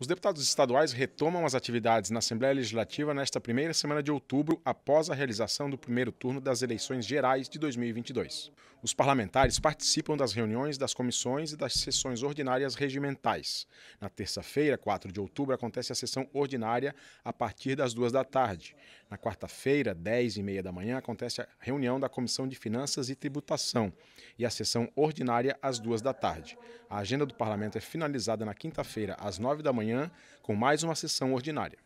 Os deputados estaduais retomam as atividades na Assembleia Legislativa nesta primeira semana de outubro, após a realização do primeiro turno das eleições gerais de 2022. Os parlamentares participam das reuniões das comissões e das sessões ordinárias regimentais. Na terça-feira, 4 de outubro, acontece a sessão ordinária a partir das duas da tarde. Na quarta-feira, 10 e meia da manhã, acontece a reunião da Comissão de Finanças e Tributação e a sessão ordinária às duas da tarde. A agenda do parlamento é finalizada na quinta-feira, às 9 da manhã amanhã com mais uma sessão ordinária.